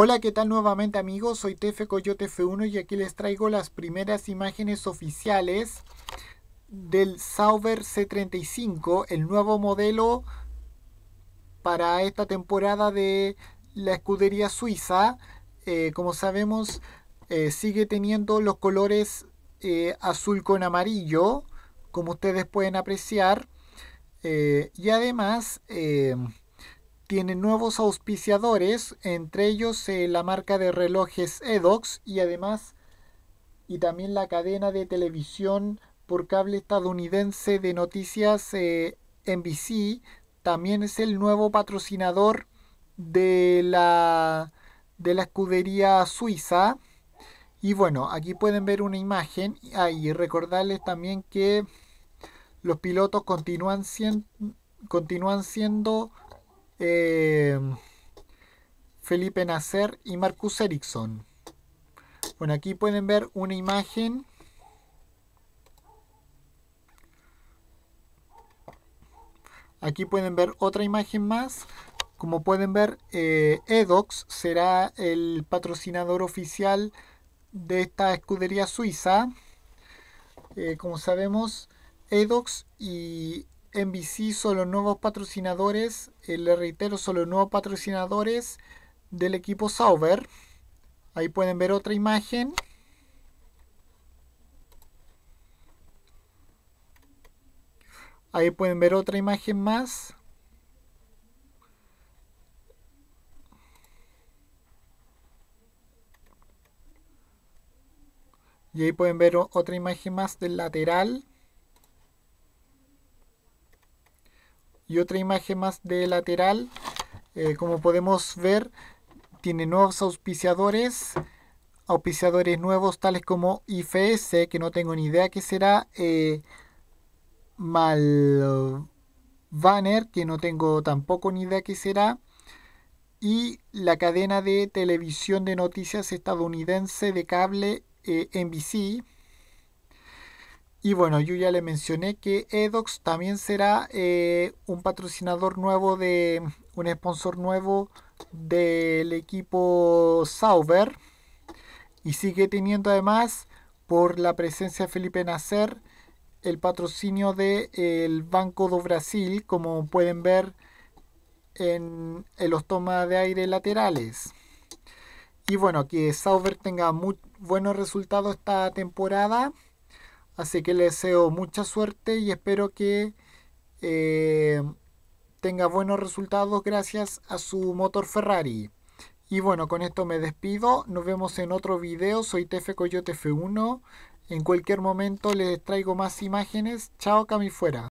Hola, ¿qué tal nuevamente amigos? Soy Tefe Coyote F1 y aquí les traigo las primeras imágenes oficiales del Sauber C35, el nuevo modelo para esta temporada de la escudería suiza. Eh, como sabemos, eh, sigue teniendo los colores eh, azul con amarillo, como ustedes pueden apreciar. y además tiene nuevos auspiciadores, entre ellos eh, la marca de relojes Edox y además y también la cadena de televisión por cable estadounidense de noticias eh, NBC también es el nuevo patrocinador de la de la escudería suiza y bueno aquí pueden ver una imagen ahí y recordarles también que los pilotos continúan continúan siendo eh, Felipe Nasser y Marcus Ericsson. Bueno, aquí pueden ver una imagen Aquí pueden ver otra imagen más. Como pueden ver, eh, Edox será el patrocinador oficial de esta escudería suiza. Eh, como sabemos, Edox y NBC son los nuevos patrocinadores, eh, le reitero, son los nuevos patrocinadores del equipo Sauber. Ahí pueden ver otra imagen. Ahí pueden ver otra imagen más. Y ahí pueden ver otra imagen más del lateral. y otra imagen más de lateral eh, como podemos ver tiene nuevos auspiciadores auspiciadores nuevos tales como IFS que no tengo ni idea que será eh, mal que no tengo tampoco ni idea que será y la cadena de televisión de noticias estadounidense de cable eh, NBC y bueno, yo ya le mencioné que Edox también será eh, un patrocinador nuevo de un sponsor nuevo del equipo Sauber y sigue teniendo además por la presencia de Felipe Nacer el patrocinio del Banco do Brasil, como pueden ver en, en, los tomas de aire laterales. Y bueno, que Sauber tenga muy buenos resultados esta temporada. Así que le deseo mucha suerte y espero que eh, tenga buenos resultados gracias a su motor Ferrari. Y bueno, con esto me despido. Nos vemos en otro video. Soy TF Coyote F1. En cualquier momento les traigo más imágenes. Chao, Cami fuera.